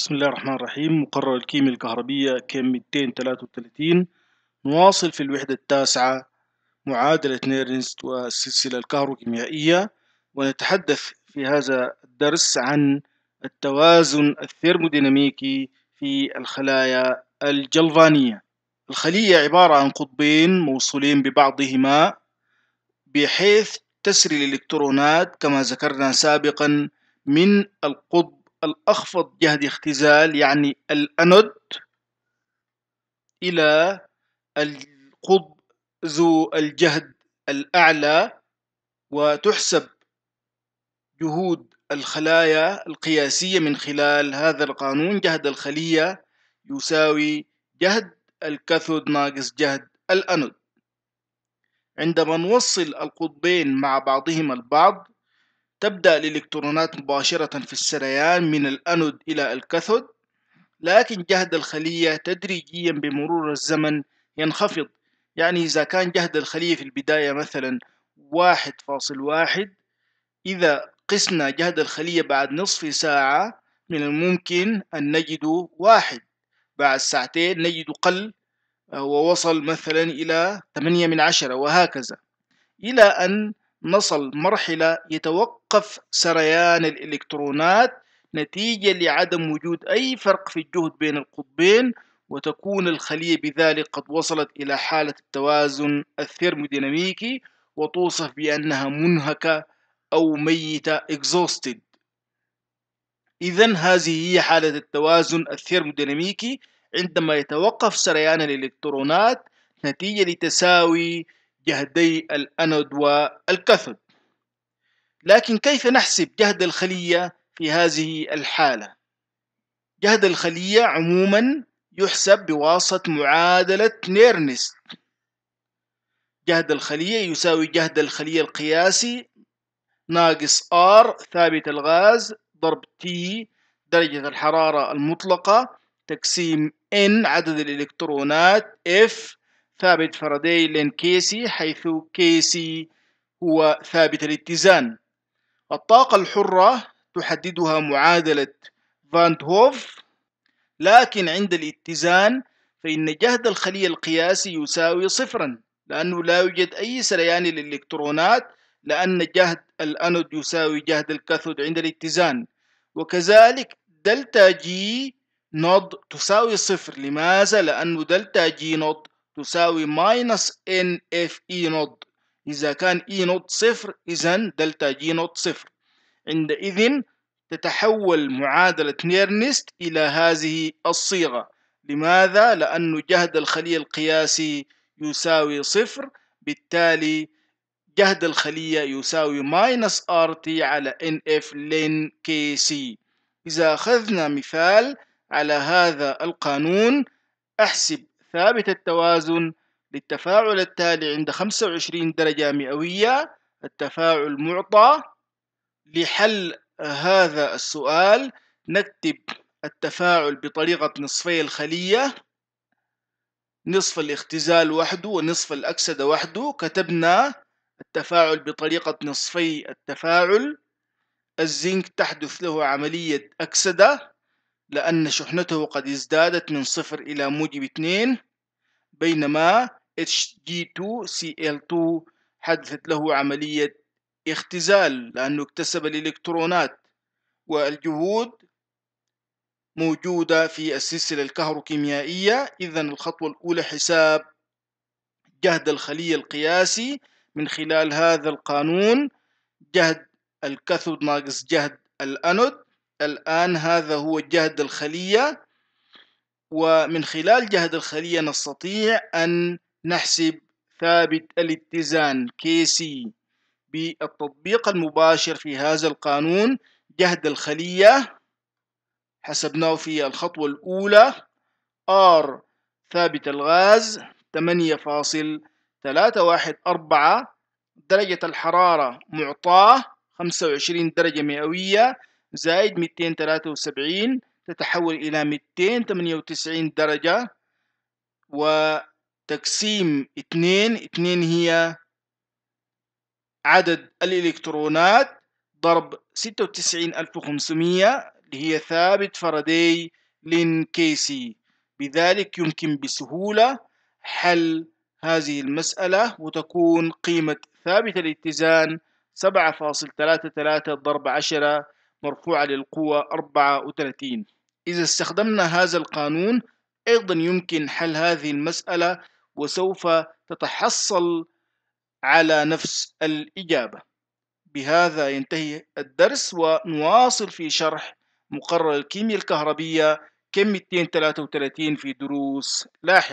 بسم الله الرحمن الرحيم مقرر الكيمياء الكهربية كم 233 نواصل في الوحدة التاسعة معادلة نيرنست والسلسلة الكهروكيميائية ونتحدث في هذا الدرس عن التوازن الثرموديناميكي في الخلايا الجلفانية الخلية عبارة عن قطبين موصولين ببعضهما بحيث تسري الإلكترونات كما ذكرنا سابقا من القطب الأخفض جهد اختزال يعني الأنود إلى القطب ذو الجهد الأعلى وتحسب جهود الخلايا القياسية من خلال هذا القانون جهد الخلية يساوي جهد الكاثود ناقص جهد الأنود عندما نوصل القطبين مع بعضهما البعض تبدأ الإلكترونات مباشرة في السريان من الأنود إلى الكاثود لكن جهد الخلية تدريجيا بمرور الزمن ينخفض يعني إذا كان جهد الخلية في البداية مثلا واحد فاصل واحد إذا قسنا جهد الخلية بعد نصف ساعة من الممكن أن نجد واحد بعد ساعتين نجد قل آه، ووصل مثلا إلى ثمانية من عشرة وهكذا إلى أن نصل مرحلة يتوقف سريان الإلكترونات نتيجة لعدم وجود أي فرق في الجهد بين القطبين وتكون الخلية بذلك قد وصلت إلى حالة التوازن الثيرموديناميكي وتوصف بأنها منهكة أو ميتة exhausted إذا هذه هي حالة التوازن الثيرموديناميكي عندما يتوقف سريان الإلكترونات نتيجة لتساوي جهدي الأنود والكاثود لكن كيف نحسب جهد الخلية في هذه الحالة؟ جهد الخلية عموما يحسب بواسطة معادلة نيرنست جهد الخلية يساوي جهد الخلية القياسي ناقص R ثابت الغاز ضرب T درجة الحرارة المطلقة تقسيم N عدد الإلكترونات F ثابت فاراداي لين كيسي حيث كيسي هو ثابت الاتزان الطاقة الحرة تحددها معادلة فاند هوف لكن عند الاتزان فإن جهد الخلية القياسي يساوي صفرا لأنه لا يوجد أي سريان للإلكترونات لأن جهد الأنود يساوي جهد الكاثود عند الاتزان وكذلك دلتا جي نود تساوي صفر لماذا؟ لأن دلتا جي نود تساوي ماينس ان اف اي نوت إذا كان اي نوت صفر إذا دلتا جي نوت صفر عندئذ تتحول معادلة نيرنست إلى هذه الصيغة لماذا؟ لأن جهد الخلية القياسي يساوي صفر بالتالي جهد الخلية يساوي ماينس ار تي على ان اف لين كي سي إذا أخذنا مثال على هذا القانون أحسب ثابت التوازن للتفاعل التالي عند 25 درجة مئوية التفاعل معطى لحل هذا السؤال نكتب التفاعل بطريقة نصفي الخلية نصف الاختزال وحده ونصف الأكسدة وحده كتبنا التفاعل بطريقة نصفي التفاعل الزنك تحدث له عملية أكسدة لأن شحنته قد ازدادت من صفر إلى موجب اثنين بينما HG2Cl2 حدثت له عملية اختزال لأنه اكتسب الإلكترونات والجهود موجودة في السلسلة الكهروكيميائية إذا الخطوة الأولى حساب جهد الخلية القياسي من خلال هذا القانون جهد الكاثود ناقص جهد الأنود الآن هذا هو جهد الخلية ومن خلال جهد الخلية نستطيع أن نحسب ثابت الاتزان KC بالتطبيق المباشر في هذا القانون جهد الخلية حسبناه في الخطوة الأولى R ثابت الغاز 8.314 درجة الحرارة معطاه 25 درجة مئوية زائد 273 تتحول إلى 298 درجة وتقسيم 2 2 هي عدد الإلكترونات ضرب 96500 اللي هي ثابت فردي كيسي بذلك يمكن بسهولة حل هذه المسألة وتكون قيمة ثابت الاتزان 7.33 ضرب 10 مرفوعة للقوة 34 إذا استخدمنا هذا القانون أيضا يمكن حل هذه المسألة وسوف تتحصل على نفس الإجابة بهذا ينتهي الدرس ونواصل في شرح مقرر الكيمياء الكهربية كم 233 في دروس لاحقة